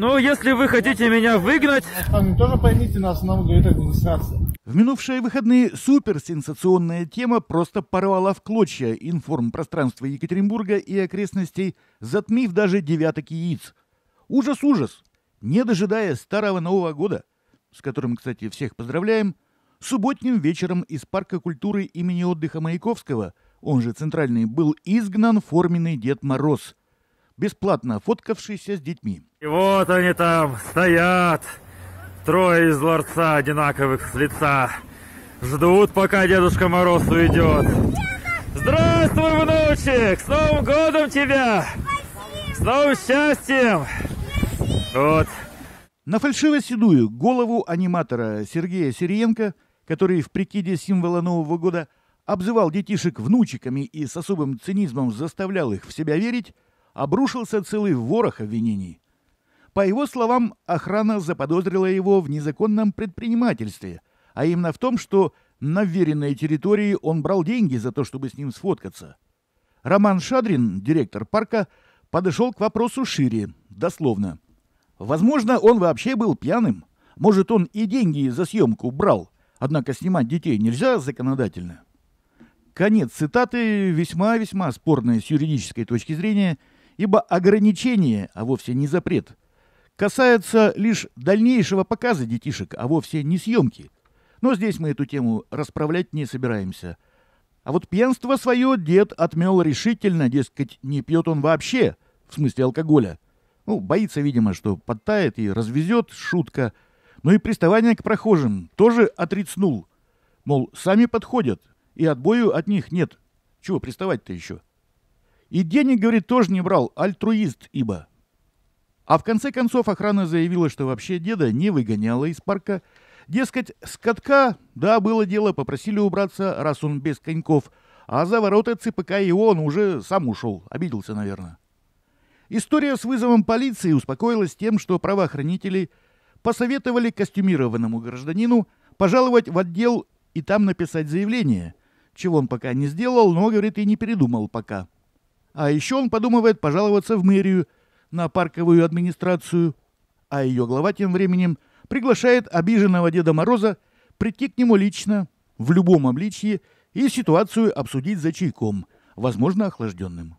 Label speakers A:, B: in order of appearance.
A: Ну, если вы хотите меня выгнать... А, ну, тоже поймите, нас нам говорит администрация. В минувшие выходные суперсенсационная тема просто порвала в клочья информпространство Екатеринбурга и окрестностей, затмив даже девяток яиц. Ужас-ужас! Не дожидаясь старого Нового года, с которым, кстати, всех поздравляем, субботним вечером из парка культуры имени отдыха Маяковского, он же Центральный, был изгнан форменный Дед Мороз – бесплатно фоткавшийся с детьми. И вот они там стоят, трое из ларца одинаковых с лица. Ждут, пока Дедушка Мороз уйдет. Здравствуй, внучек! С Новым годом тебя! Спасибо. С новым счастьем! Спасибо. Вот. На фальшиво-седую голову аниматора Сергея Сириенко, который в прикиде символа Нового года обзывал детишек внучиками и с особым цинизмом заставлял их в себя верить, обрушился целый ворох обвинений. По его словам, охрана заподозрила его в незаконном предпринимательстве, а именно в том, что на веренной территории он брал деньги за то, чтобы с ним сфоткаться. Роман Шадрин, директор парка, подошел к вопросу шире, дословно. Возможно, он вообще был пьяным. Может, он и деньги за съемку брал. Однако снимать детей нельзя законодательно. Конец цитаты весьма-весьма спорная с юридической точки зрения – ибо ограничение, а вовсе не запрет, касается лишь дальнейшего показа детишек, а вовсе не съемки. Но здесь мы эту тему расправлять не собираемся. А вот пьянство свое дед отмел решительно, дескать, не пьет он вообще, в смысле алкоголя. Ну, боится, видимо, что подтает и развезет, шутка. Но ну и приставание к прохожим тоже отрицнул. Мол, сами подходят, и отбою от них нет. Чего приставать-то еще? И денег, говорит, тоже не брал, альтруист ибо. А в конце концов охрана заявила, что вообще деда не выгоняла из парка. Дескать, с катка, да, было дело, попросили убраться, раз он без коньков. А за ворота ЦПК и он уже сам ушел, обиделся, наверное. История с вызовом полиции успокоилась тем, что правоохранители посоветовали костюмированному гражданину пожаловать в отдел и там написать заявление, чего он пока не сделал, но, говорит, и не передумал пока. А еще он подумывает пожаловаться в мэрию, на парковую администрацию. А ее глава тем временем приглашает обиженного Деда Мороза прийти к нему лично, в любом обличье, и ситуацию обсудить за чайком, возможно, охлажденным.